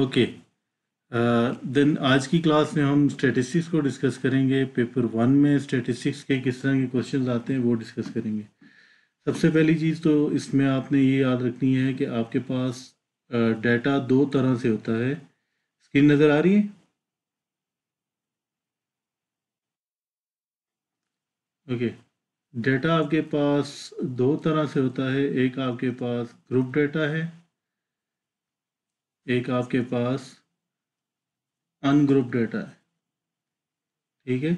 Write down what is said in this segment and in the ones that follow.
Okay then uh, आज की class में हम स्टेटिस्टिक्स को डिस्कस करेंगे पेपर वन में स्टेटिस्टिक्स के किस तरह के क्वेश्चंस आते हैं वो डिस्कस करेंगे सबसे पहली चीज़ तो इसमें आपने ये याद रखनी है कि आपके पास डाटा दो तरह से होता है स्क्रीन नज़र आ रही है ओके okay. आपके पास दो तरह से होता है एक आपके पास ग्रुप डाटा है एक आपके पास अनग्रुप डेटा है ठीक है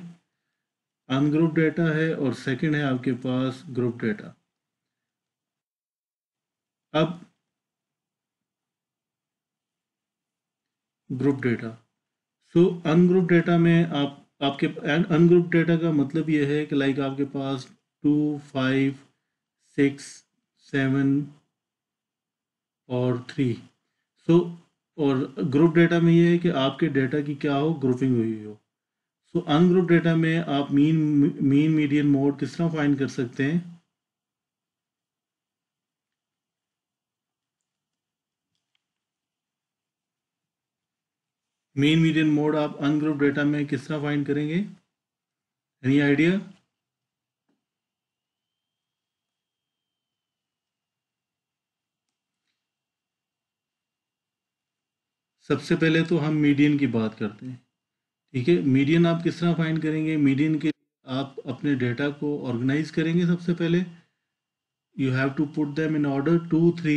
अनग्रुप डेटा है और सेकंड है आपके पास ग्रुप डेटा अब group data so ungroup data में आप आपके अनग्रुप डेटा का मतलब यह है कि लाइक आपके पास टू फाइव सिक्स सेवन और थ्री सो और ग्रुप डेटा में ये है कि आपके डेटा की क्या हो ग्रुपिंग हुई हो सो अनग्रुप डेटा में आप मीन मीन मीडियन मोड किस तरह फाइंड कर सकते हैं मीन मीडियन मोड आप अनग्रुप डेटा में किस तरह फाइंड करेंगे एनी आइडिया सबसे पहले तो हम मीडियन की बात करते हैं ठीक है मीडियन आप किस तरह फाइंड करेंगे मीडियन के आप अपने डेटा को ऑर्गेनाइज करेंगे सबसे पहले you have to put them in order two three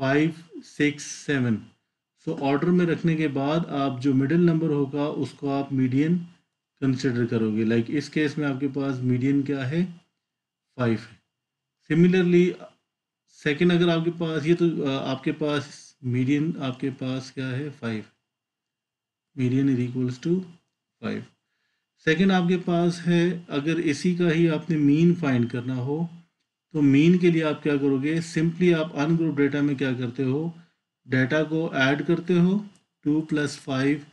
five six seven so order में रखने के बाद आप जो मिडिल नंबर होगा उसको आप मीडियन कंसिडर करोगे लाइक like इस केस में आपके पास मीडियन क्या है फाइव है सिमिलरली सेकेंड अगर आपके पास ये तो आपके पास मीडियन आपके पास क्या है five median is equals to five second आपके पास है अगर इसी का ही आपने मीन फाइंड करना हो तो मीन के लिए आप क्या करोगे सिंपली आप अनग्रुप डेटा में क्या करते हो डेटा को ऐड करते हो two plus five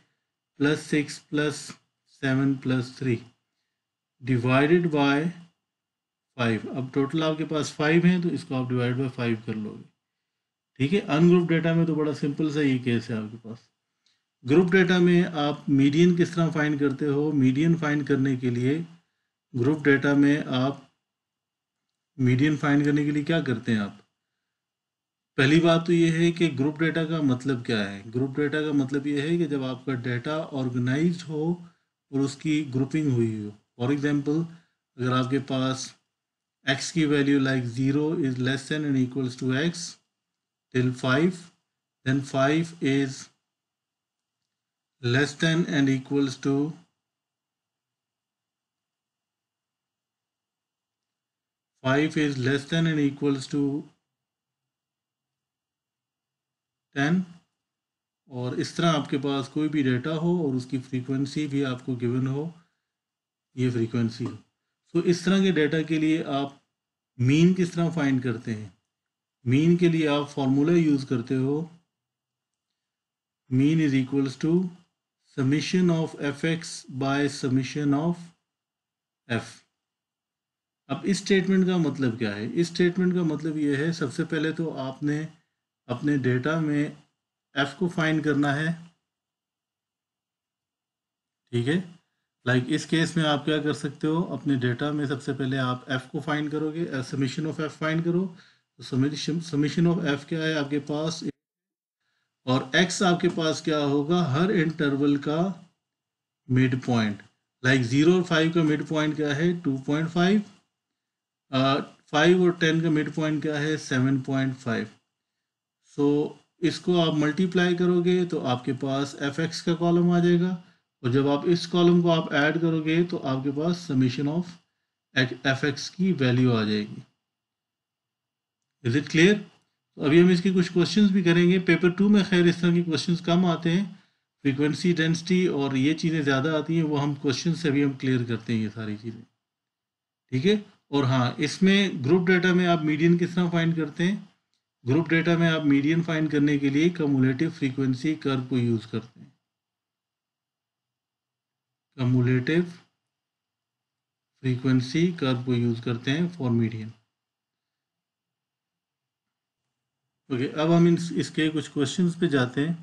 plus six plus seven plus three divided by five अब टोटल आपके पास फाइव हैं तो इसको आप डिवाइड बाय फाइव कर लोगे ठीक है अनग्रुप डेटा में तो बड़ा सिंपल सा ये केस है आपके पास ग्रुप डेटा में आप मीडियन किस तरह फाइन करते हो मीडियन फाइन करने के लिए ग्रुप डेटा में आप मीडियन फाइन करने के लिए क्या करते हैं आप पहली बात तो ये है कि ग्रुप डेटा का मतलब क्या है ग्रुप डेटा का मतलब ये है कि जब आपका डेटा ऑर्गेनाइज हो और उसकी ग्रुपिंग हुई हो फॉर एग्जांपल अगर आपके पास एक्स की value like zero is less than and equals to X till 5 then 5 is less than and equals to 5 is less than and equals to 10 और इस तरह आपके पास कोई भी डेटा हो और उसकी फ्रीक्वेंसी भी आपको गिवन हो ये फ्रीक्वेंसी हो सो so, इस तरह के डेटा के लिए आप मीन किस तरह फाइंड करते हैं मीन के लिए आप फॉर्मूला यूज करते हो mean is equals to summation of F x by summation of F अब इस स्टेटमेंट का मतलब क्या है इस स्टेटमेंट का मतलब यह है सबसे पहले तो आपने अपने डेटा में एफ को फाइंड करना है ठीक है लाइक इस केस में आप क्या कर सकते हो अपने डेटा में सबसे पहले आप एफ को फाइंड करोगे समीशन ऑफ एफ फाइंड करो समीशन ऑफ एफ क्या है आपके पास और एक्स आपके पास क्या होगा हर इंटरवल का मिड पॉइंट लाइक जीरो और फाइव का मिड पॉइंट क्या है टू पॉइंट फाइव फाइव और टेन का मिड पॉइंट क्या है सेवन पॉइंट फाइव सो इसको आप मल्टीप्लाई करोगे तो आपके पास एफ एक्स का कॉलम आ जाएगा और जब आप इस कॉलम को आप ऐड करोगे तो आपके पास समीशन ऑफ एफ एक्स की वैल्यू आ जाएगी इज इट क्लियर तो अभी हम इसके कुछ क्वेश्चन भी करेंगे पेपर टू में खैर इस तरह के क्वेश्चन कम आते हैं फ्रीक्वेंसी डेंसिटी और ये चीज़ें ज़्यादा आती हैं वो हम क्वेश्चन से भी हम क्लियर करते हैं ये सारी चीज़ें ठीक है और हाँ इसमें ग्रुप डेटा में आप मीडियन किस तरह फाइंड करते हैं ग्रुप डेटा में आप मीडियन फाइंड करने के लिए कमुलेटिव फ्रीक्वेंसी कर को यूज़ करते हैं कमुलेटिव फ्रीक्वेंसी कर को यूज़ करते हैं फॉर मीडियन ओके okay, अब हम इन इसके कुछ क्वेश्चंस पे जाते हैं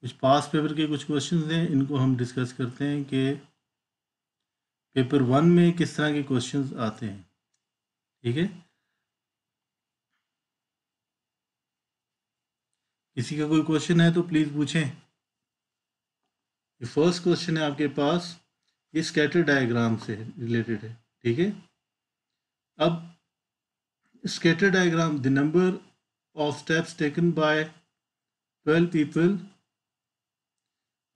कुछ पास पेपर के कुछ क्वेश्चंस हैं इनको हम डिस्कस करते हैं कि पेपर वन में किस तरह के क्वेश्चंस आते हैं ठीक है किसी का कोई क्वेश्चन है तो प्लीज़ पूछें ये फर्स्ट क्वेश्चन है आपके पास ये स्कैटर डायग्राम से रिलेटेड है ठीक है अब scatter diagram the number of steps taken by 12 people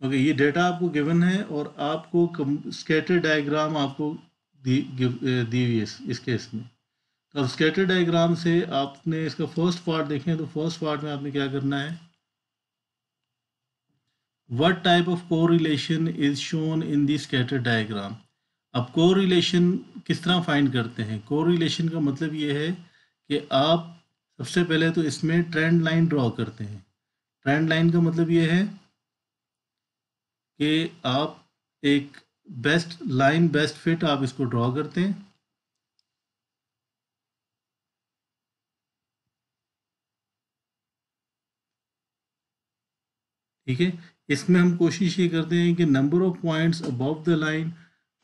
okay okay, ये डेटा आपको गिवन है और आपको स्केटर डायग्राम आपको दी हुई है इस केस में तो अब स्केटर डायग्राम से आपने इसका फर्स्ट पार्ट देखें तो फर्स्ट पार्ट में आपने क्या करना है वट टाइप ऑफ को is shown in the scatter diagram अब कोरिलेशन रिलेशन किस तरह फाइंड करते हैं कोरिलेशन रिलेशन का मतलब ये है कि आप सबसे पहले तो इसमें ट्रेंड लाइन ड्रॉ करते हैं ट्रेंड लाइन का मतलब ये है कि आप एक बेस्ट लाइन बेस्ट फिट आप इसको ड्रॉ करते हैं ठीक है इसमें हम कोशिश ये करते हैं कि number of points above the line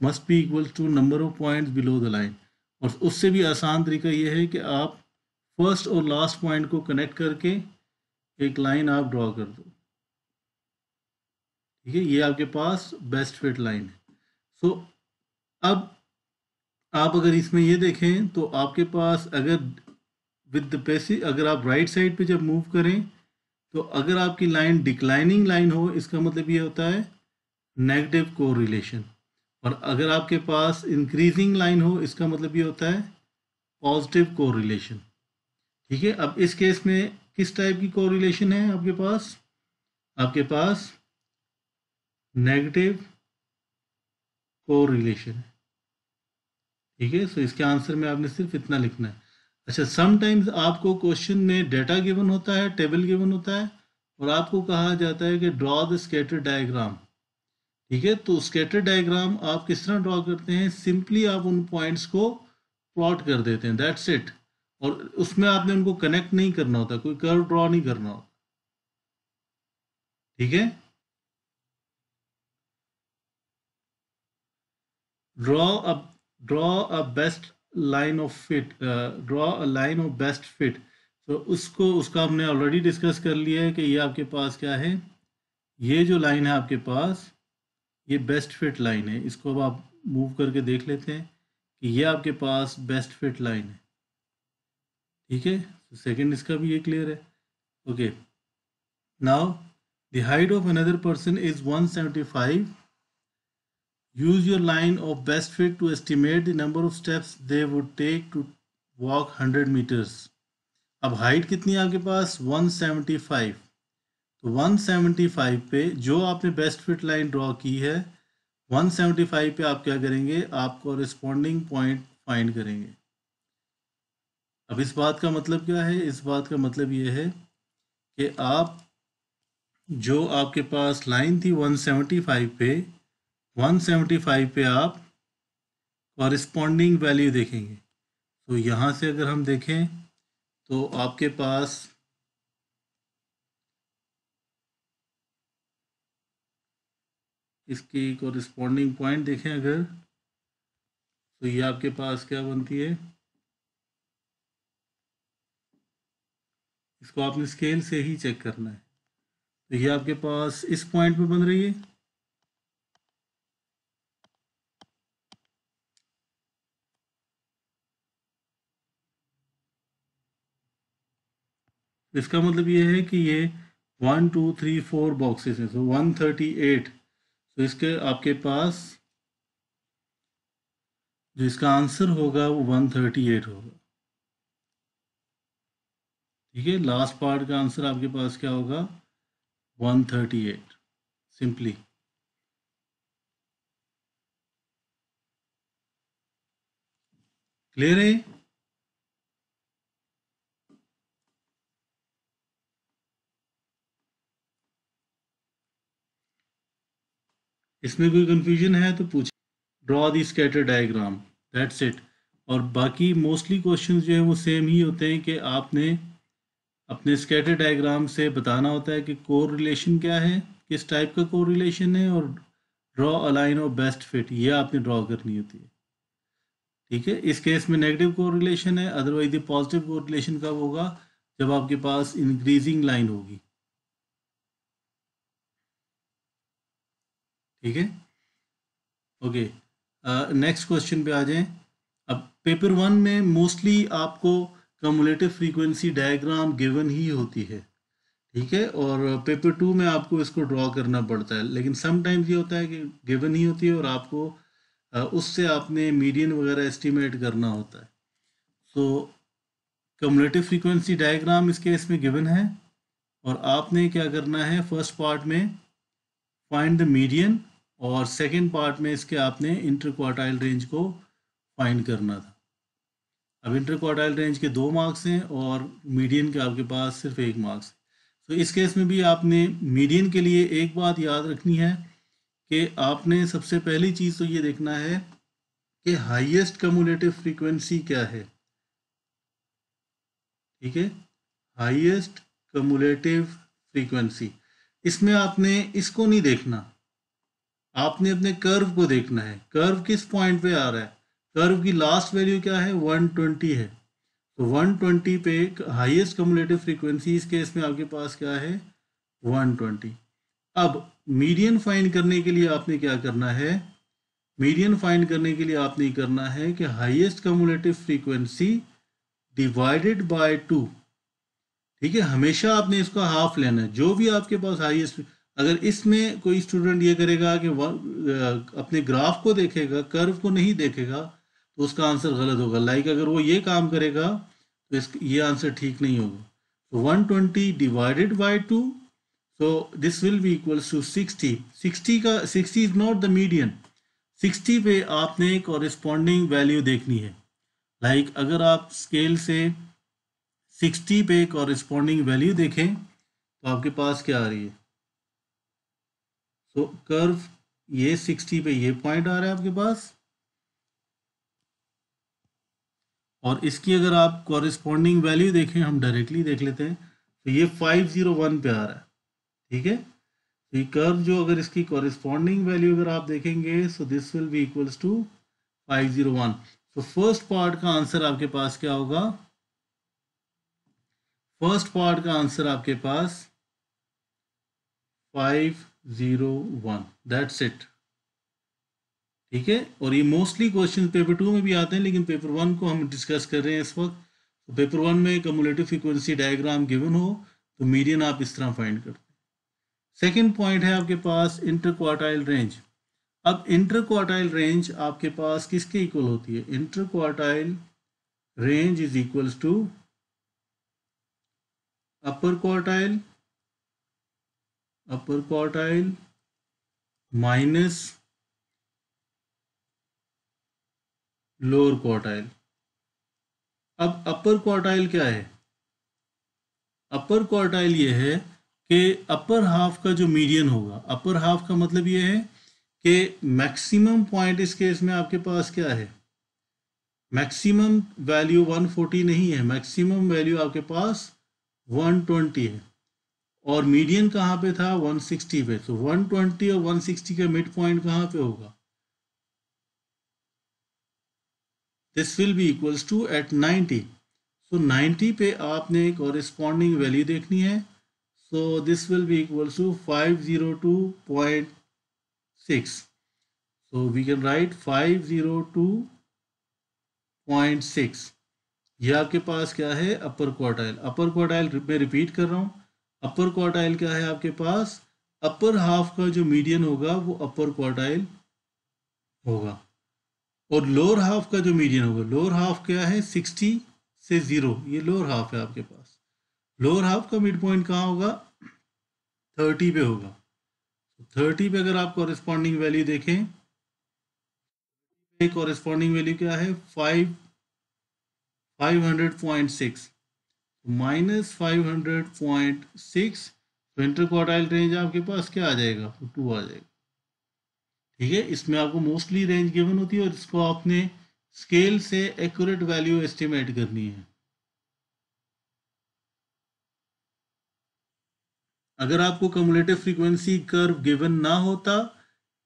must be equals to number of points below the line और उससे भी आसान तरीका यह है कि आप फर्स्ट और लास्ट पॉइंट को कनेक्ट करके एक लाइन आप ड्रॉ कर दो ठीक है ये आपके पास बेस्ट फिट लाइन है सो so, अब आप अगर इसमें ये देखें तो आपके पास अगर विद द पेसि अगर आप राइट साइड पे जब मूव करें तो अगर आपकी लाइन डिक्लाइनिंग लाइन हो इसका मतलब ये होता है नेगेटिव कोरिलेशन और अगर आपके पास इंक्रीजिंग लाइन हो इसका मतलब ये होता है पॉजिटिव कोरिलेशन ठीक है अब इस केस में किस टाइप की कोरिलेशन है आपके पास आपके पास नेगेटिव कोरिलेशन है ठीक है सो इसके आंसर में आपने सिर्फ इतना लिखना है अच्छा समटाइम्स आपको क्वेश्चन में डेटा गिवन होता है टेबल गिवन होता है और आपको कहा जाता है कि ड्रॉ द स्केटर डायग्राम ठीक है तो स्केटर डायग्राम आप किस तरह ड्रॉ करते हैं सिंपली आप उन पॉइंट्स को प्लॉट कर देते हैं दैट्स इट और उसमें आपने उनको कनेक्ट नहीं करना होता कोई कर्व ड्रॉ नहीं करना होता ठीक है draw a draw a best line of fit draw a line of best fit तो उसको उसका हमने ऑलरेडी डिस्कस कर लिया है कि ये आपके पास क्या है ये जो लाइन है आपके पास ये बेस्ट फिट लाइन है इसको अब आप मूव करके देख लेते हैं कि ये आपके पास बेस्ट फिट लाइन है ठीक है सेकेंड इसका भी ये क्लियर है okay now the height of another person is 175 use your line of best fit to estimate the number of steps they would take to walk 100 metres अब height कितनी है आपके पास 175 तो फाइव पे जो आपने बेस्ट फिट लाइन ड्रॉ की है 175 पे आप क्या करेंगे आप कॉरिस्पॉन्डिंग पॉइंट फाइंड करेंगे अब इस बात का मतलब क्या है इस बात का मतलब ये है कि आप जो आपके पास लाइन थी 175 पे 175 पे आप कॉरिस्पॉन्डिंग वैल्यू देखेंगे तो यहाँ से अगर हम देखें तो आपके पास इसकी कॉरिस्पॉन्डिंग पॉइंट देखें अगर तो ये आपके पास क्या बनती है इसको आपने स्केल से ही चेक करना है तो ये आपके पास इस पॉइंट पे बन रही है तो इसका मतलब ये है कि ये one two three four boxes हैं सो वन थर्टी एट तो इसके आपके पास जो इसका आंसर होगा वो वन थर्टी एट होगा ठीक है लास्ट पार्ट का आंसर आपके पास क्या होगा 138 सिंपली क्लियर है इसमें कोई कंफ्यूजन है तो पूछ draw the scatter diagram that's it और बाकी मोस्टली क्वेश्चंस जो है वो सेम ही होते हैं कि आपने अपने स्केटर डायग्राम से बताना होता है कि कोर रिलेशन क्या है किस टाइप का कोर रिलेशन है और ड्रॉ अलाइन और बेस्ट फिट ये आपने ड्रॉ करनी होती है ठीक है इस केस में नेगेटिव कोर रिलेशन है अदरवाइज ये पॉजिटिव कोर रिलेशन कब होगा जब आपके पास इंक्रीजिंग लाइन होगी ठीक है ओके नेक्स्ट क्वेश्चन पे आ जाएं अब पेपर वन में मोस्टली आपको कमुलेटिव फ्रीक्वेंसी डायग्राम गिवन ही होती है ठीक है और पेपर टू में आपको इसको ड्रॉ करना पड़ता है लेकिन समटाइम्स ये होता है कि गिवन ही होती है और आपको उससे आपने मीडियन वगैरह एस्टिमेट करना होता है सो कमुलेटिव फ्रीक्वेंसी डायग्राम इस केस में गिवन है और आपने क्या करना है फर्स्ट पार्ट में फाइंड द मीडियन और सेकेंड पार्ट में इसके आपने इंटर रेंज को फाइंड करना था अब इंटर क्वार्टाइल रेंज के दो मार्क्स हैं और मीडियन के आपके पास सिर्फ एक मार्क्स तो इस केस में भी आपने मीडियन के लिए एक बात याद रखनी है कि आपने सबसे पहली चीज़ तो ये देखना है कि हाईएस्ट कम्युलेटिव फ्रीक्वेंसी क्या है ठीक है हाईएस्ट कम्युलेटिव फ्रीक्वेंसी इसमें आपने इसको नहीं देखना आपने अपने कर्व को देखना है कर्व किस पॉइंट पे आ रहा है कर्व की लास्ट वैल्यू क्या है 120 है तो 120 पे हाईएस्ट कम्युलेटिव फ्रीक्वेंसी इस केस में आपके पास क्या है 120 अब मीडियन फाइंड करने के लिए आपने क्या करना है मीडियन फाइंड करने के लिए आपने करना है कि highest cumulative frequency divided by two ठीक है हमेशा आपने इसका हाफ लेना है जो भी आपके पास हाईएस्ट अगर इसमें कोई स्टूडेंट ये करेगा कि अपने ग्राफ को देखेगा कर्व को नहीं देखेगा तो उसका आंसर गलत होगा लाइक अगर वो ये काम करेगा तो इस ये आंसर ठीक नहीं होगा तो one twenty divided by two so this will be equals to 60 60 का 60 is not the median sixty पे आपने कॉरिस्पॉन्डिंग वैल्यू देखनी है लाइक like, अगर आप स्केल से सिक्सटी पे कॉरिस्पॉन्डिंग वैल्यू देखें तो आपके पास क्या आ रही है सो so, कर्व ये सिक्सटी पे ये पॉइंट आ रहा है आपके पास और इसकी अगर आप कॉरिस्पॉन्डिंग वैल्यू देखें हम डायरेक्टली देख लेते हैं तो ये 501 पे आ रहा है ठीक है तो ये कर्व जो अगर इसकी कॉरिस्पॉन्डिंग वैल्यू अगर आप देखेंगे so this will be equals to 501 तो फर्स्ट पार्ट का आंसर आपके पास क्या होगा फर्स्ट पार्ट का आंसर आपके पास five zero one that's it ठीक है और ये मोस्टली क्वेश्चन पेपर टू में भी आते हैं लेकिन पेपर वन को हम डिस्कस कर रहे हैं इस वक्त तो पेपर वन में कम्युलेटिव फ्रिक्वेंसी डायग्राम गिवन हो तो मीडियन आप इस तरह फाइंड करते हैं सेकेंड पॉइंट है आपके पास इंटर क्वार्टाइल रेंज अब इंटर क्वार्टाइल रेंज आपके पास किसके इक्वल होती है interquartile range is equals to upper quartile upper quartile minus lower quartile अब अपर क्वार्टाइल क्या है अपर क्वार्टाइल ये है कि अपर हाफ का जो मीडियन होगा अपर हाफ का मतलब ये है कि मैक्सिमम पॉइंट इस केस में आपके पास क्या है मैक्सिमम वैल्यू 140 नहीं है मैक्सिमम वैल्यू आपके पास 120 है और मीडियन कहाँ पे था 160 पे तो 120 और 160 का मिड पॉइंट कहाँ पे होगा this will be equals to at 90 so so 90 पे आपने कॉरिस्पॉन्डिंग वैल्यू देखनी है so this will be equals to 502.6 so we can write 502.6 ये आपके पास क्या है अपर क्वार्टाइल अपर क्वार्टाइल मैं रिपीट कर रहा हूँ अपर क्वार्टाइल क्या है आपके पास अपर हाफ का जो मीडियन होगा वो अपर क्वार्टाइल होगा और लोअर हाफ का जो मीडियन होगा लोअर हाफ क्या है सिक्सटी से ज़ीरो ये लोअर हाफ है आपके पास लोअर हाफ का मिड पॉइंट कहाँ होगा थर्टी पे होगा थर्टी पे अगर आप कॉरेस्पॉन्डिंग वैल्यू देखें कॉरेस्पॉन्डिंग वैल्यू क्या है five five hundred point six minus five hundred point six तो इंटरक्वार्टाइल रेंज आपके पास क्या आ जाएगा टू तो आ जाएगा ठीक है इसमें आपको मोस्टली रेंज गिवन होती है और इसको आपने स्केल से एक्यूरेट वैल्यू एस्टिमेट करनी है अगर आपको कम्युलेटिव फ्रीक्वेंसी कर्व गिवन ना होता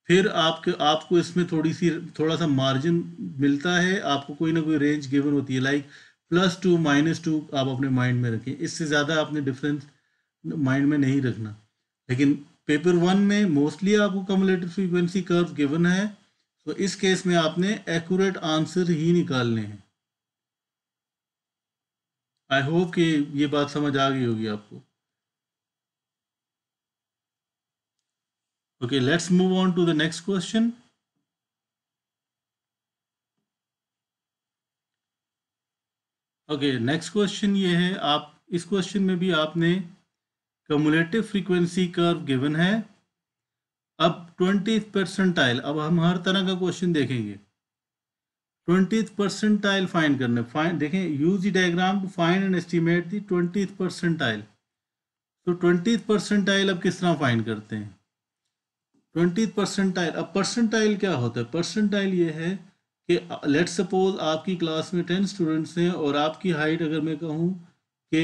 फिर आपके आपको इसमें थोड़ी सी थोड़ा सा मार्जिन मिलता है आपको कोई ना कोई रेंज गिवन होती है like plus two minus two आप अपने माइंड में रखें इससे ज़्यादा आपने डिफरेंस माइंड में नहीं रखना लेकिन पेपर वन में मोस्टली आपको कमुलेटिव फ्रीक्वेंसी कर्व गिवन है तो इस केस में आपने एक्यूरेट आंसर ही निकालने हैं आई होप कि ये बात समझ आ गई होगी आपको okay let's move on to the next question okay next question ये है आप इस क्वेश्चन में भी आपने कम्युलेटिव फ्रीक्वेंसी कर्व गिवन है अब ट्वेंटी परसेंटाइल अब हम हर तरह का क्वेश्चन देखेंगे ट्वेंटी परसेंटाइल फाइंड करने फाइन देखें use diagram to find and estimate the twenty percentile तो ट्वेंटी परसेंटाइल अब किस तरह फाइंड करते हैं ट्वेंटी परसेंटाइल अब परसेंटाइल क्या होता है परसेंटाइल ये है कि लेट सपोज आपकी क्लास में टेन स्टूडेंट्स हैं और आपकी हाइट अगर मैं कहूँ कि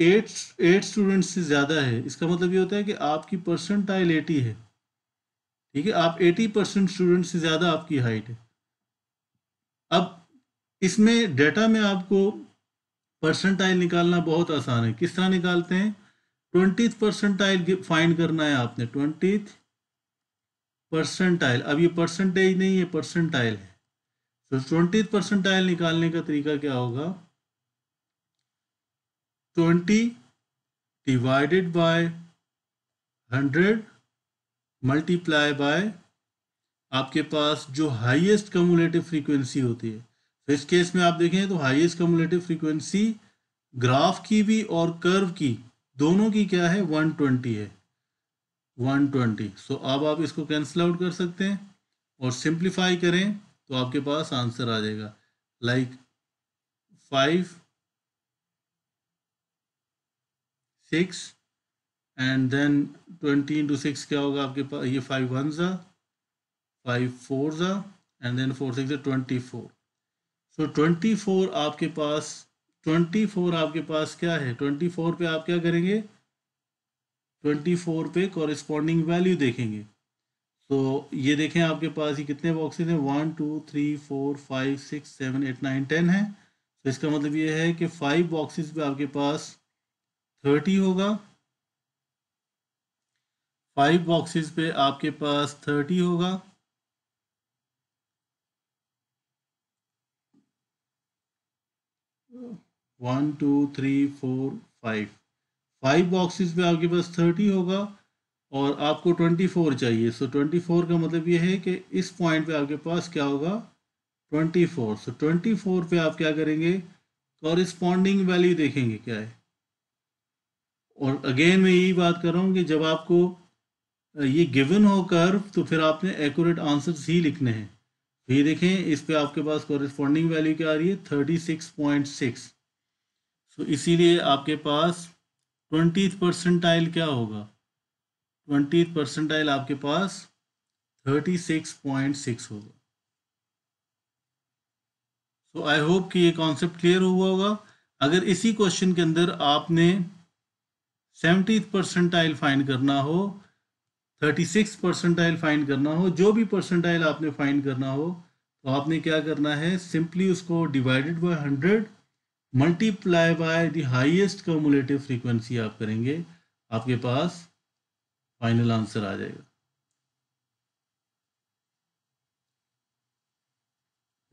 एट एट स्टूडेंट से ज़्यादा है इसका मतलब ये होता है कि आपकी परसेंटाइल एटी है ठीक है आप एटी परसेंट स्टूडेंट से ज़्यादा आपकी हाइट है अब इसमें डेटा में आपको परसेंटाइल निकालना बहुत आसान है किस तरह निकालते हैं ट्वेंटी परसेंटाइल फाइंड करना है आपने ट्वेंटी परसेंटाइल अब ये परसेंटेज नहीं है परसेंटाइल है तो ट्वेंटी परसेंटाइल निकालने का तरीका क्या होगा 20 divided by 100 मल्टीप्लाई बाय आपके पास जो हाईएस्ट कम्युलेटिव फ्रीक्वेंसी होती है तो इस केस में आप देखें तो हाईएस्ट कम्युलेटिव फ्रीक्वेंसी ग्राफ की भी और कर्व की दोनों की क्या है 120 है 120 सो so, अब आप इसको कैंसिल आउट कर सकते हैं और सिंप्लीफाई करें तो आपके पास आंसर आ जाएगा like five six and then twenty into six क्या होगा आपके पास ये फाइव वन ज़ा फाइव फोर ज़ा and then four six twenty four so twenty four आपके पास ट्वेंटी फोर आपके पास क्या है ट्वेंटी फोर पे आप क्या करेंगे ट्वेंटी फोर पे कॉरिस्पॉन्डिंग वैल्यू देखेंगे तो ये देखें आपके पास ये कितने बॉक्सेस हैं one two three four five six seven eight nine ten है तो इसका मतलब ये है कि फाइव बॉक्सेस पे आपके पास थर्टी होगा फाइव बॉक्सेस पे आपके पास थर्टी होगा one two three four five five boxes पे आपके पास थर्टी होगा और आपको ट्वेंटी फोर चाहिए सो ट्वेंटी फोर का मतलब ये है कि इस पॉइंट पे आपके पास क्या होगा twenty four so twenty four पे आप क्या करेंगे कॉरिस्पॉन्डिंग वैल्यू देखेंगे क्या है और अगेन मैं यही बात कर रहा हूँ कि जब आपको ये गिवन हो कर्व तो फिर आपने एक्यूरेट आंसर्स ही लिखने हैं तो ये देखें इस पे आपके पास कॉरेस्पॉन्डिंग वैल्यू क्या आ रही है thirty six point six so इसीलिए आपके पास ट्वेंटी परसेंटाइल क्या होगा ट्वेंटी परसेंटाइल आपके पास थर्टी सिक्स पॉइंट सिक्स होगा सो आई होप कि ये कॉन्सेप्ट क्लियर हुआ होगा अगर इसी क्वेश्चन के अंदर आपने सेवेंटी परसेंटाइल फाइंड करना हो थर्टी सिक्स परसेंटाइल फाइंड करना हो जो भी परसेंटाइल आपने फाइंड करना हो तो आपने क्या करना है सिंपली उसको divided by hundred multiply by the highest cumulative frequency आप करेंगे आपके पास फाइनल आंसर आ जाएगा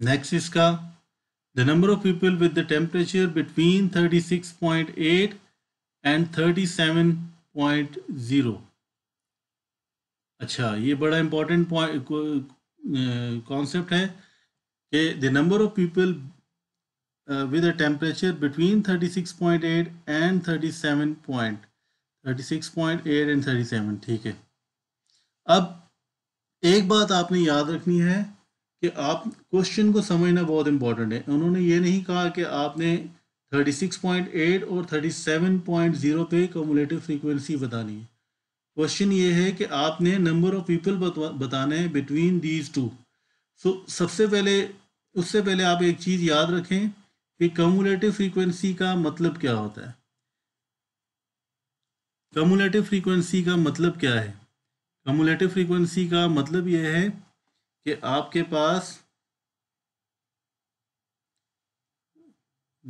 नेक्स्ट इसका the number of people with the temperature between eight and 37.0 अच्छा ये बड़ा पॉइंट कॉन्सेप्ट है कि the number of people with a temperature between 36.8 and 37. 36.8 and 37 ठीक है अब एक बात आपने याद रखनी है कि आप क्वेश्चन को समझना बहुत इम्पोर्टेंट है उन्होंने ये नहीं कहा कि आपने 36.8 और 37.0 पे कॉमुलेटिव फ्रीक्वेंसी बतानी है क्वेश्चन ये है कि आपने नंबर ऑफ पीपल बताने हैं बिटवीन दीज टू सो सबसे पहले उससे पहले आप एक चीज़ याद रखें कि कमुलेटिव फ्रीक्वेंसी का मतलब क्या होता है कमुलेटिव फ्रीक्वेंसी का मतलब क्या है कमुलेटिव फ्रीक्वेंसी का मतलब यह है कि आपके पास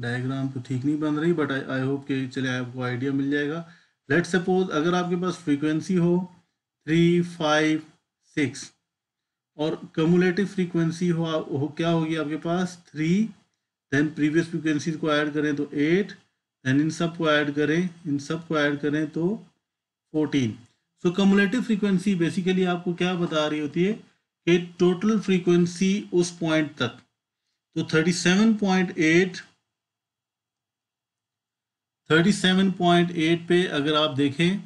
डायग्राम तो ठीक नहीं बन रही बट आई होप कि चले आपको आइडिया मिल जाएगा लेट सपोज अगर आपके पास फ्रीक्वेंसी हो थ्री फाइव सिक्स और कमुलेटिव फ्रीक्वेंसी हो, हो क्या होगी आपके पास थ्री देन प्रीवियस फ्रीक्वेंसी को ऐड करें तो एट देन इन सब को ऐड करें इन सब को ऐड करें तो fourteen so cumulative frequency basically आपको क्या बता रही होती है कि टोटल फ्रीक्वेंसी उस पॉइंट तक तो थर्टी सेवन पॉइंट एट 37.8 पे अगर आप देखें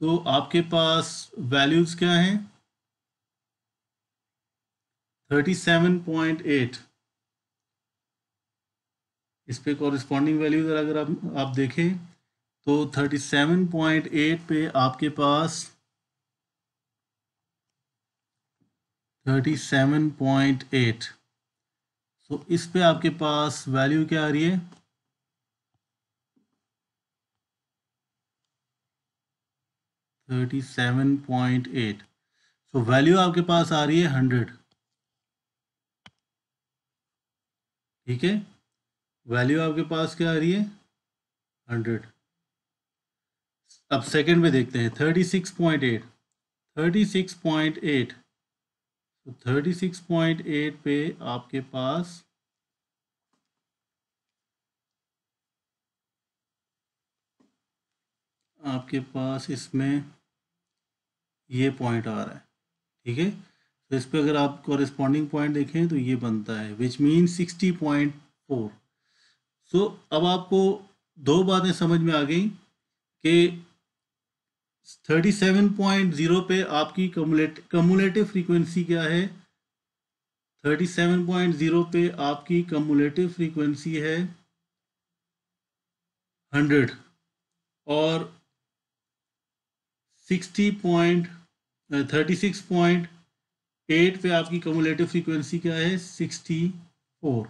तो आपके पास वैल्यूज क्या हैं 37.8 इस पे कॉरिस्पॉन्डिंग वैल्यूज अगर आप आप देखें तो 37.8 पे आपके पास 37.8 सो so इस पे आपके पास वैल्यू क्या आ रही है thirty seven point eight so value आपके पास आ रही है हंड्रेड ठीक है वैल्यू आपके पास क्या आ रही है हंड्रेड अब सेकंड में देखते हैं thirty six point eight thirty six point eight तो थर्टी सिक्स पॉइंट एट पे आपके पास आपके पास इसमें ये पॉइंट आ रहा है ठीक है तो इस पर अगर आप कॉरेस्पॉन्डिंग पॉइंट देखें तो ये बनता है which mean sixty point four so अब आपको दो बातें समझ में आ गई कि जीरो पे आपकी कमुलेट कमुलेटिव फ्रीक्वेंसी क्या है थर्टी सेवन पॉइंट जीरो पे आपकी कमुलेटिव फ्रीक्वेंसी है हंड्रेड और sixty point thirty six point eight पे आपकी कमोलेटिव फ्रीक्वेंसी क्या है सिक्सटी फोर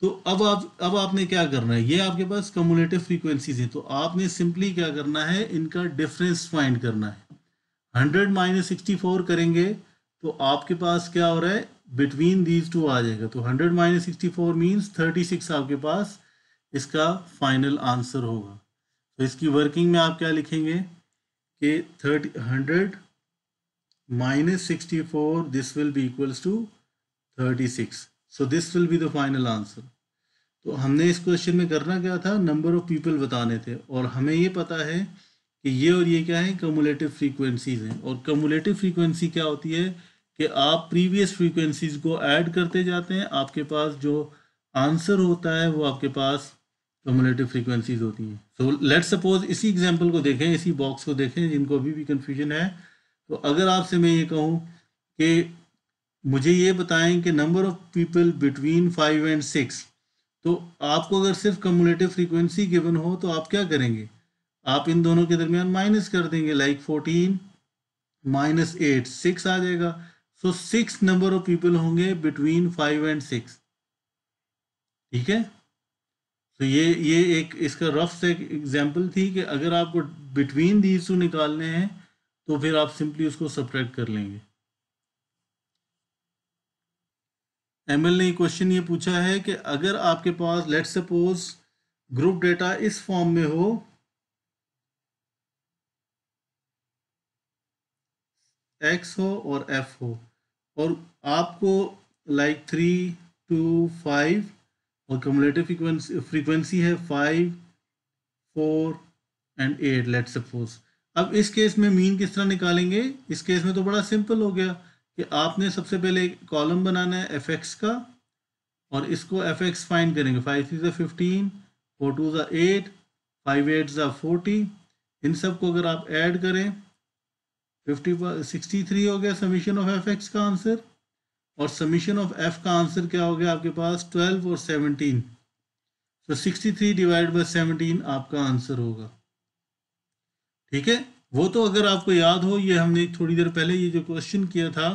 तो अब आप अब आपने क्या करना है ये आपके पास कमोलेटिव फ्रीक्वेंसीज है तो आपने सिंपली क्या करना है इनका डिफरेंस फाइंड करना है हंड्रेड माइनस सिक्सटी फोर करेंगे तो आपके पास क्या हो रहा है बिटवीन दीज टू आ जाएगा तो hundred minus sixty four means thirty six आपके पास इसका फाइनल आंसर होगा तो इसकी वर्किंग में आप क्या लिखेंगे के thirty hundred minus four this will be equals to thirty six so this will be the final answer तो हमने इस क्वेश्चन में करना क्या था नंबर ऑफ पीपल बताने थे और हमें ये पता है कि ये और ये क्या है कमुलेटिव फ्रीक्वेंसीज हैं और कमुलेटिव फ्रीक्वेंसी क्या होती है कि आप प्रीवियस फ्रीक्वेंसीज को ऐड करते जाते हैं आपके पास जो आंसर होता है वो आपके पास कमोलेटिव फ्रीक्वेंसीज होती हैं सो लेट सपोज इसी एग्जाम्पल को देखें इसी बॉक्स को देखें जिनको अभी भी कन्फ्यूजन है तो अगर आपसे मैं ये कहूँ कि मुझे ये बताएं कि number of people between five and six तो आपको अगर सिर्फ कम्युलेटिव फ्रीक्वेंसी गिवन हो तो आप क्या करेंगे आप इन दोनों के दरमियान माइनस कर देंगे like fourteen minus eight six आ जाएगा so six number of people होंगे बिटवीन फाइव एंड सिक्स ठीक है तो ये ये एक इसका रफ से एग्जाम्पल थी कि अगर आपको बिटवीन दीज टू निकालने हैं तो फिर आप सिंपली उसको सब्ट्रैक्ट कर लेंगे एमएल ने क्वेश्चन ये पूछा है कि अगर आपके पास लेट सपोज ग्रुप डेटा इस फॉर्म में हो एक्स हो और एफ हो और आपको लाइक थ्री टू फाइव और कम्युलेटिव फ्रीक्वेंसी फ्रीक्वेंसी है five four and eight let suppose अब इस केस में मीन किस तरह निकालेंगे इस केस में तो बड़ा सिंपल हो गया कि आपने सबसे पहले एक कॉलम बनाना है एफ एक्स का और इसको एफ एक्स फाइन करेंगे फाइव थ्री ज़ा फिफ्टीन फोर टू ज़ा एट फाइव एट ज़ा फोर्टी इन सब को अगर आप ऐड करें फिफ्टी सिक्सटी थ्री हो गया समीशन ऑफ एफ एक्स का आंसर और समीशन ऑफ एफ का आंसर क्या हो गया आपके पास ट्वेल्व और सेवनटीन तो sixty three divide by seventeen आपका आंसर होगा ठीक है वो तो अगर आपको याद हो ये हमने थोड़ी देर पहले ये जो क्वेश्चन किया था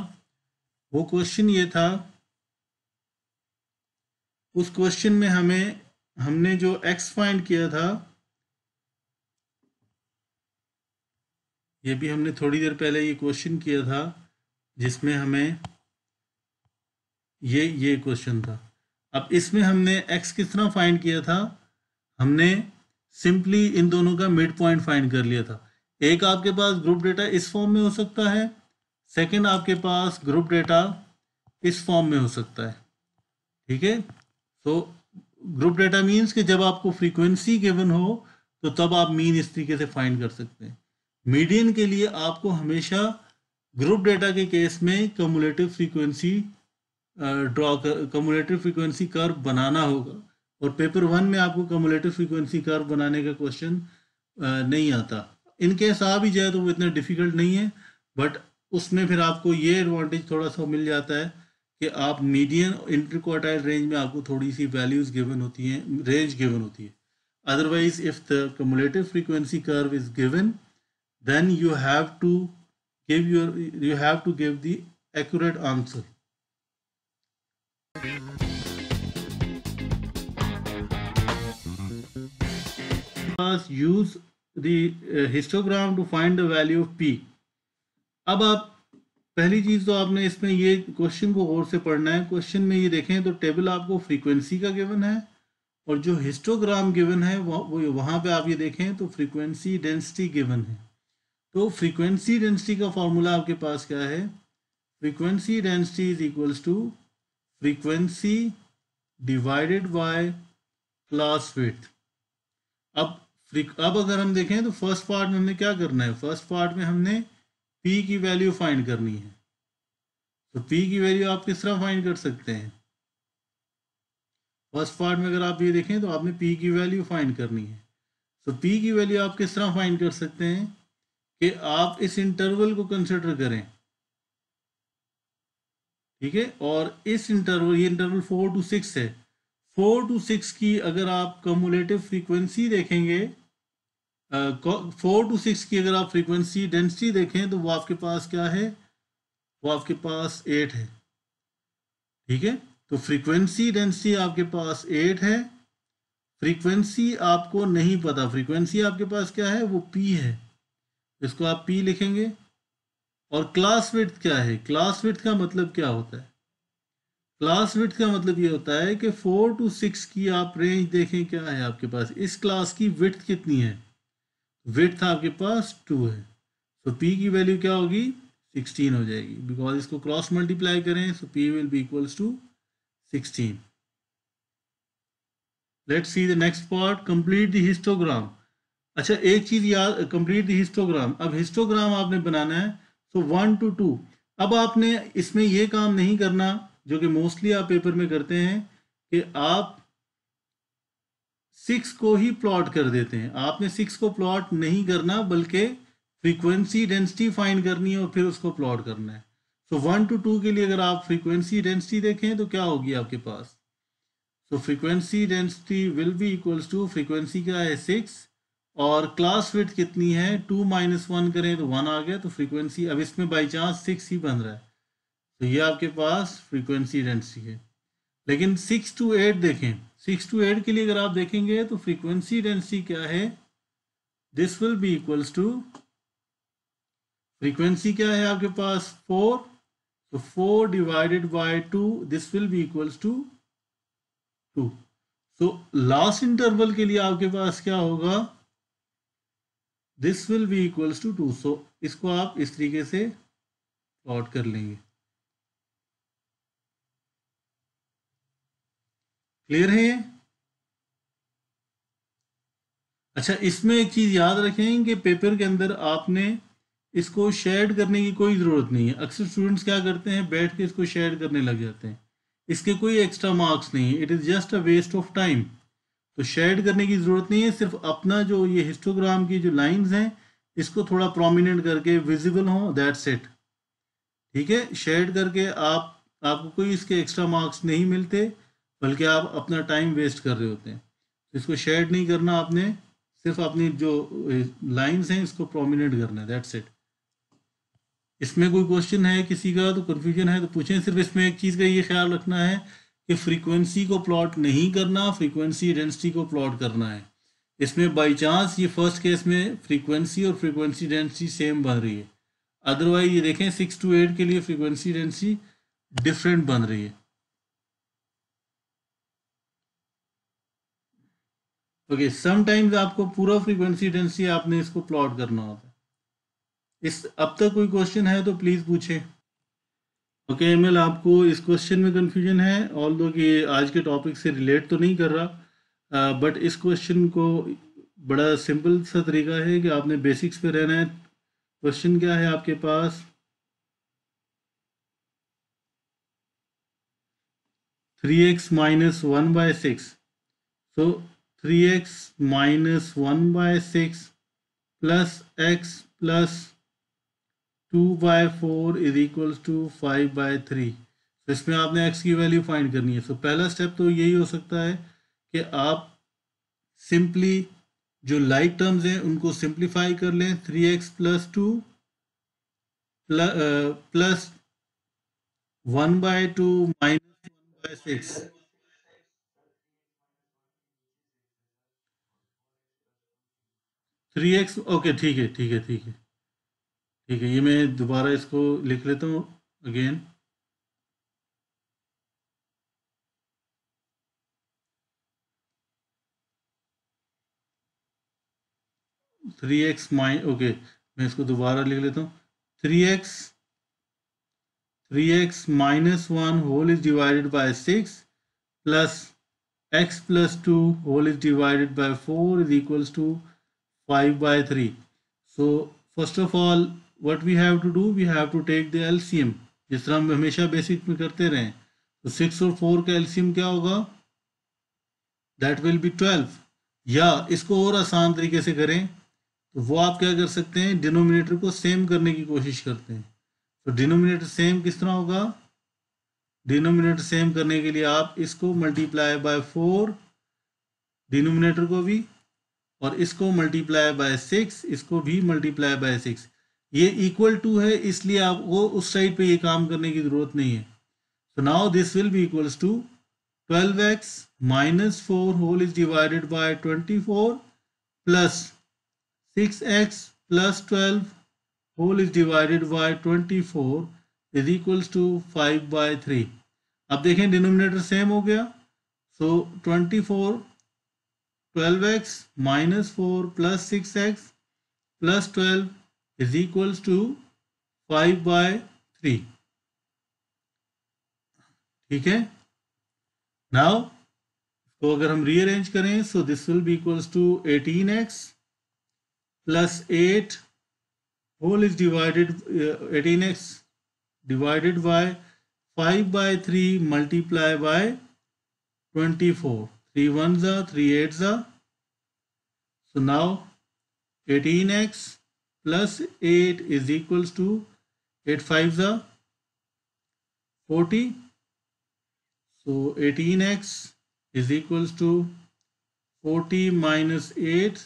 वो क्वेश्चन ये था उस क्वेश्चन में हमें हमने जो एक्स फाइंड किया था ये भी हमने थोड़ी देर पहले ये क्वेश्चन किया था जिसमें हमें ये ये क्वेश्चन था अब इसमें हमने एक्स कितना फाइंड किया था हमने सिंपली इन दोनों का मिड पॉइंट फाइंड कर लिया था एक आपके पास ग्रुप डेटा इस फॉर्म में हो सकता है सेकंड आपके पास ग्रुप डेटा इस फॉर्म में हो सकता है ठीक है सो ग्रुप डेटा मीन्स कि जब आपको फ्रीक्वेंसी गिवन हो तो तब आप मीन इस तरीके से फाइंड कर सकते हैं मीडियन के लिए आपको हमेशा ग्रुप डेटा के केस में cumulative frequency draw cumulative frequency curve बनाना होगा और पेपर वन में आपको कम्युलेटिव फ्रीक्वेंसी कर्व बनाने का क्वेश्चन नहीं आता इनकेस आ भी जाए तो वो इतना डिफिकल्ट नहीं है बट उसमें फिर आपको ये एडवांटेज थोड़ा सा मिल जाता है कि आप मीडियन इंटरक्वाटाइल रेंज में आपको थोड़ी सी वैल्यूज गिवन होती हैं रेंज गिवन होती है otherwise if the cumulative frequency curve is given then you have to give your you have to give the right answer must use the uh, histogram to find the value of p अब आप पहली चीज तो आपने इसमें ये question को और से पढ़ना है क्वेश्चन में ये देखें तो टेबल आपको फ्रीक्वेंसी का गिवन है और जो हिस्टोग्राम गिवन है वो, वो वहाँ पे आप ये देखें तो फ्रीक्वेंसी डेंसिटी गिवन है तो फ्रीक्वेंसी डेंसिटी का फॉर्मूला आपके पास क्या है frequency density is equals to frequency divided by class width अब अब अगर हम देखें तो फर्स्ट पार्ट में हमने क्या करना है फर्स्ट पार्ट में हमने पी की वैल्यू फाइंड करनी है तो पी की वैल्यू आप किस तरह फाइंड कर सकते हैं फर्स्ट पार्ट में अगर आप ये देखें तो आपने पी की वैल्यू फाइंड करनी है तो पी की वैल्यू आप किस तरह फाइंड कर सकते हैं कि आप इस इंटरवल को कंसिडर करें ठीक है और इस इंटरवल ये इंटरवल फोर टू सिक्स है फोर टू सिक्स की अगर आप कमुलेटिव फ्रीक्वेंसी देखेंगे फोर टू सिक्स की अगर आप फ्रीक्वेंसी डेंसिटी देखें तो वो आपके पास क्या है वो आपके पास एट है ठीक है तो फ्रीक्वेंसी डेंसिटी आपके पास एट है फ्रीक्वेंसी आपको नहीं पता फ्रीक्वेंसी आपके पास क्या है वो पी है इसको आप पी लिखेंगे और क्लास विथ क्या है क्लास विथ का मतलब क्या होता है क्लास विथ का मतलब ये होता है कि फोर टू सिक्स की आप रेंज देखें क्या है आपके पास इस क्लास की विथ कितनी है विथ आपके पास टू है सो पी की वैल्यू क्या होगी सिक्सटीन हो जाएगी बिकॉज इसको क्रॉस मल्टीप्लाई करें so p will be equals to sixteen let see the next part complete the histogram अच्छा एक चीज़ याद कंप्लीट द हिस्टोग्राम अब हिस्टोग्राम आपने बनाना है सो वन टू टू अब आपने इसमें यह काम नहीं करना जो कि मोस्टली आप पेपर में करते हैं कि आप सिक्स को ही प्लॉट कर देते हैं आपने सिक्स को प्लॉट नहीं करना बल्कि फ्रीक्वेंसी डेंसिटी फाइंड करनी है और फिर उसको प्लॉट करना है सो वन टू टू के लिए अगर आप फ्रीक्वेंसी डेंसिटी देखें तो क्या होगी आपके पास so frequency density will be equals to frequency क्या है सिक्स और क्लास विथ कितनी है टू माइनस वन करें तो वन आ गया तो फ्रीक्वेंसी अब इसमें बाई चांस सिक्स ही बन रहा है तो ये आपके पास फ्रीक्वेंसी डेंसिटी है लेकिन सिक्स टू एट देखें सिक्स टू एट के लिए अगर आप देखेंगे तो फ्रीक्वेंसी डेंसिटी क्या है this will be equals to frequency क्या है आपके पास फोर तो four divided by two this will be equals to two so last interval के लिए आपके पास क्या होगा this will be equals to two so इसको आप इस तरीके से प्लॉट कर लेंगे क्लियर है ये अच्छा इसमें एक चीज याद रखें कि पेपर के अंदर आपने इसको शेड करने की कोई ज़रूरत नहीं है अक्सर स्टूडेंट्स क्या करते हैं बैठ के इसको शेड करने लग जाते हैं इसके कोई एक्स्ट्रा मार्क्स नहीं है it is just a waste of time तो शेड करने की ज़रूरत नहीं है सिर्फ अपना जो ये हिस्टोग्राम की जो लाइंस हैं इसको थोड़ा प्रोमिनेंट करके विजिबल हो दैट सेट ठीक है शेड करके आप आपको कोई इसके एक्स्ट्रा मार्क्स नहीं मिलते बल्कि आप अपना टाइम वेस्ट कर रहे होते हैं तो इसको शेड नहीं करना आपने सिर्फ अपनी जो लाइंस हैं इसको प्रोमिनेंट करना है दैट्स इट इसमें कोई क्वेश्चन है किसी का तो कन्फ्यूजन है तो पूछें सिर्फ इसमें एक चीज़ का ये ख्याल रखना है कि फ्रीक्वेंसी को प्लॉट नहीं करना फ्रीक्वेंसी डेंसिटी को प्लॉट करना है इसमें बाय चांस ये फर्स्ट केस में फ्रीक्वेंसी और फ्रीक्वेंसी डेंसिटी सेम बन रही है अदरवाइज ये देखें सिक्स टू एट के लिए फ्रीक्वेंसी डेंसिटी डिफरेंट बन रही है ओके समटाइम्स आपको पूरा फ्रीक्वेंसी डेंसिटी आपने इसको प्लॉट करना होता है इस अब तक कोई क्वेश्चन है तो प्लीज़ पूछें ओके okay, एमएल आपको इस क्वेश्चन में कंफ्यूजन है ऑल दो कि आज के टॉपिक से रिलेट तो नहीं कर रहा बट इस क्वेश्चन को बड़ा सिंपल सा तरीका है कि आपने बेसिक्स पे रहना है क्वेश्चन क्या है आपके पास three x minus one by six so three x minus one by six plus x plus two by four is equals to five by three तो इसमें आपने एक्स की वैल्यू फाइंड करनी है सो so, पहला स्टेप तो यही हो सकता है कि आप सिंपली जो लाइक like टर्म्स हैं उनको सिंप्लीफाई कर लें three x plus two plus one by two minus one by six three x okay ठीक है ठीक है ठीक है ठीक है ये मैं दोबारा इसको लिख लेता हूँ again three x minus okay मैं इसको दोबारा लिख लेता हूँ three x three x minus one whole is divided by six plus x plus two whole is divided by four is equals to five by three so first of all what we have to do we have to take the LCM जिस तरह हम हमेशा basic में करते रहें तो six और four का एल्सीम क्या होगा दैट विल बी ट्वेल्व या इसको और आसान तरीके से करें तो वो आप क्या कर सकते हैं डिनोमिनेटर को सेम करने की कोशिश करते हैं तो डिनोमिनेटर सेम किस तरह होगा डिनोमिनेटर सेम करने के लिए आप इसको मल्टीप्लाई बाय फोर डिनोमिनेटर को भी और इसको मल्टीप्लाई बाय सिक्स इसको भी मल्टीप्लाई बाय सिक्स ये इक्वल टू है इसलिए आपको उस साइड पे ये काम करने की जरूरत नहीं है so now this will be equals to 12x x minus four whole is divided by 24 plus x plus twelve whole is divided by 24 is equals to five by three अब देखें डिनोमिनेटर सेम हो गया so twenty four twelve x minus four plus six x plus twelve is equals to five by three ठीक है now तो अगर हम rearrange करें so this will be equals to eighteen x plus eight whole is divided eighteen x divided by five by three multiply by twenty four three one ज़ा three eight ज़ा so now eighteen x plus 8 is equals to 8 5s are 40 so 18x is equals to 40 minus 8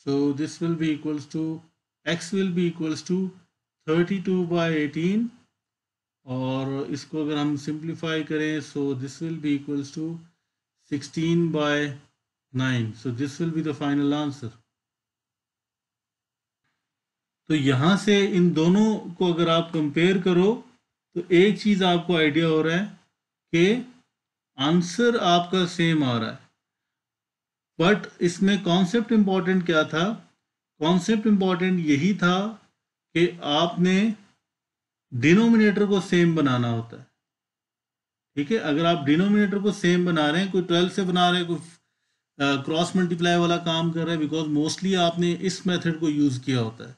so this will be equals to x will be equals to 32 by 18 or इसको अगर हम simplify करें so this will be equals 16 by nine so this will be the final answer तो यहां से इन दोनों को अगर आप कंपेयर करो तो एक चीज आपको आइडिया हो रहा है कि आंसर आपका सेम आ रहा है बट इसमें कॉन्सेप्ट इंपॉर्टेंट क्या था कॉन्सेप्ट इंपॉर्टेंट यही था कि आपने डिनोमिनेटर को सेम बनाना होता है ठीक है अगर आप डिनोमिनेटर को सेम बना रहे हैं कोई ट्वेल्व से बना रहे हैं कोई क्रॉस मल्टीप्लाई वाला काम कर रहा है बिकॉज मोस्टली आपने इस मेथड को यूज़ किया होता है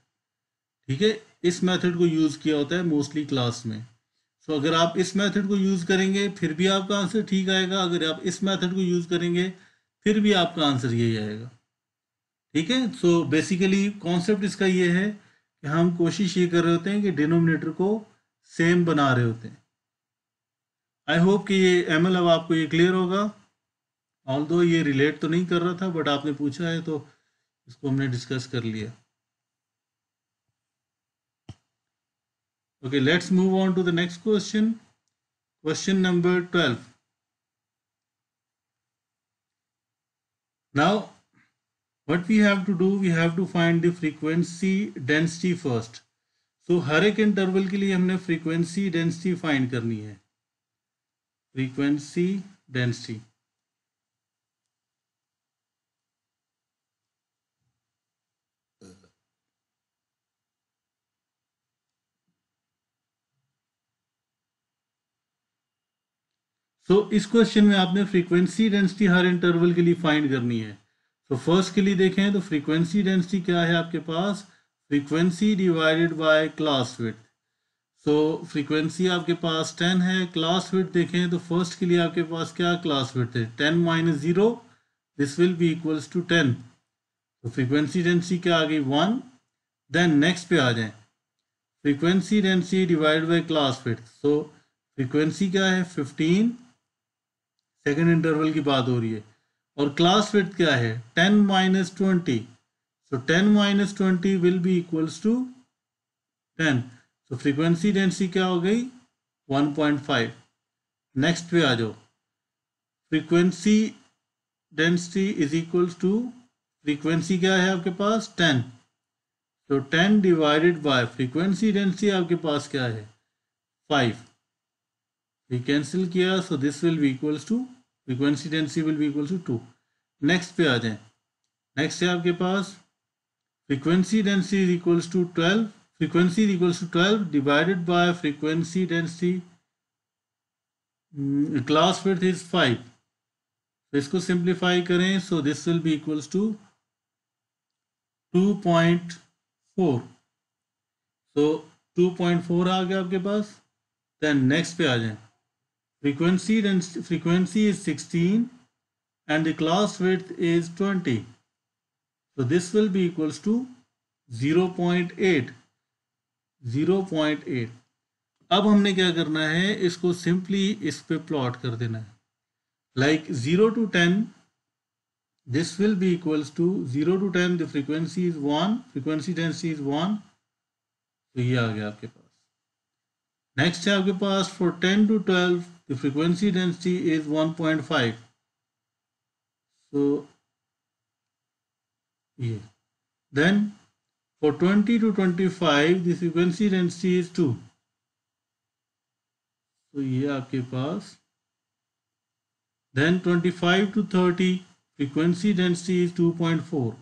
ठीक है इस मेथड को यूज़ किया होता है मोस्टली क्लास में सो so, अगर आप इस मेथड को यूज़ करेंगे फिर भी आपका आंसर ठीक आएगा अगर आप इस मेथड को यूज़ करेंगे फिर भी आपका आंसर यही आएगा ठीक है सो बेसिकली कॉन्सेप्ट इसका ये है कि हम कोशिश ये कर रहे होते हैं कि डिनोमिनेटर को सेम बना रहे होते हैं आई होप कि ये एम अब आपको ये क्लियर होगा ऑल दो ये रिलेट तो नहीं कर रहा था बट आपने पूछा है तो इसको हमने डिस्कस कर लिया okay let's move on to the next question question number twelve now what we have to do we have to find the frequency density first तो हर एक इंटरवल के लिए हमने फ्रीक्वेंसी डेंसिटी फाइंड करनी है फ्रीक्वेंसी डेंसिटी सो तो so, इस क्वेश्चन में आपने फ्रीक्वेंसी डेंसिटी हर इंटरवल के लिए फाइंड करनी है तो so, फर्स्ट के लिए देखें तो फ्रीक्वेंसी डेंसिटी क्या है आपके पास frequency divided by class width so frequency आपके पास टेन है क्लास विथ देखें तो फर्स्ट के लिए आपके पास क्या क्लास विथ है ten minus zero this will be equals to ten तो फ्रीक्वेंसी डेंसिटी क्या आ गई वन देन नेक्स्ट पे आ जाए frequency density divide by class width so frequency क्या है फिफ्टीन सेकेंड इंटरवल की बात हो रही है और क्लास विथ क्या है ten minus twenty so ten minus twenty will be equals to ten so frequency density क्या हो गई वन पॉइंट फाइव नेक्स्ट पे आ जाओ frequency density is equals to frequency क्या है आपके पास टेन तो ten divided by frequency density आपके पास क्या है फाइव ये कैंसिल किया so this will be equals to frequency density will be equals to two next पे आ जाए नेक्स्ट है आपके पास frequency density is equals to twelve frequency is equals to twelve divided by frequency density class width is five तो इसको simplify करें so this will be equals to two point four so two point four आ गया आपके पास then next पे आ जाए frequency and frequency is 16 and the class width is 20 so this will be equals to 0 0.8 0.8 अब हमने क्या करना है इसको सिंपली इस पे प्लॉट कर देना है like 0 to 10 this will be equals to 0 to 10 the frequency is 1 frequency density is 1 तो ye aa gaya aapke paas next hai aapke paas for 10 to 12 the frequency density is 1.5 so yeah then for 20 to 25 the frequency density is 2 So, ये आपके pass then 25 to 30 frequency density is 2.4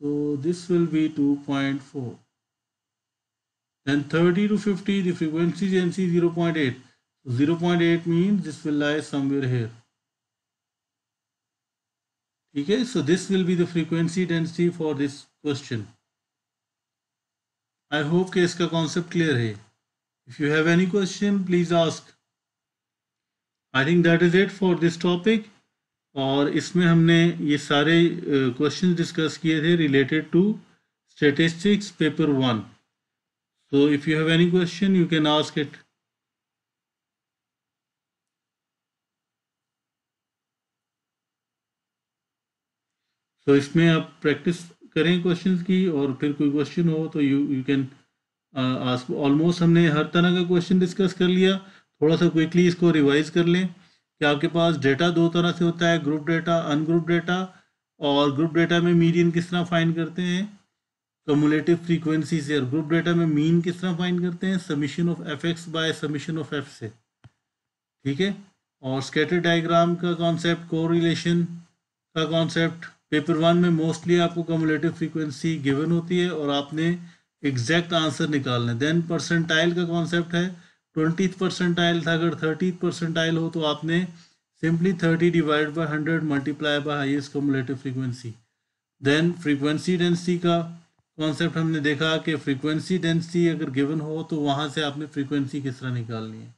so this will be 2.4 then 30 to 50 the frequency density is 0.8 eight mean this will lie somewhere here ठीक है so this will be the frequency density for this question I hope के इसका concept clear है if you have any question please ask I think that is it for this topic और इसमें हमने ये सारे क्वेश्चन डिस्कस किए थे related to statistics paper one so if you have any question you can ask it तो इसमें आप प्रैक्टिस करें क्वेश्चंस की और फिर कोई क्वेश्चन हो तो you you can ask almost हमने हर तरह का क्वेश्चन डिस्कस कर लिया थोड़ा सा क्विकली इसको रिवाइज कर लें कि आपके पास डेटा दो तरह से होता है ग्रुप डेटा अनग्रुप डेटा और ग्रुप डेटा में मीडियन किस तरह फाइन करते हैं कमुलेटिव फ्रीक्वेंसी से और ग्रुप डेटा में मीन किस तरह फाइन करते हैं summation of F x by summation of f से ठीक है और स्केटर डायग्राम का कॉन्सेप्ट कोरिलेशन का कॉन्सेप्ट पेपर वन में मोस्टली आपको कम्युलेटिव फ्रीक्वेंसी गिवन होती है और आपने एग्जैक्ट आंसर निकालने देन परसेंटाइल का कॉन्सेप्ट है ट्वेंटी परसेंटाइल था अगर थर्टी परसेंटाइल हो तो आपने simply thirty divide by hundred multiply by highest cumulative frequency then frequency density का कॉन्सेप्ट हमने देखा कि फ्रीक्वेंसी डेंसिटी अगर गिवन हो तो वहाँ से आपने फ्रीक्वेंसी किस तरह निकालनी है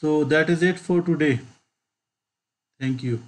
so that is it for today thank you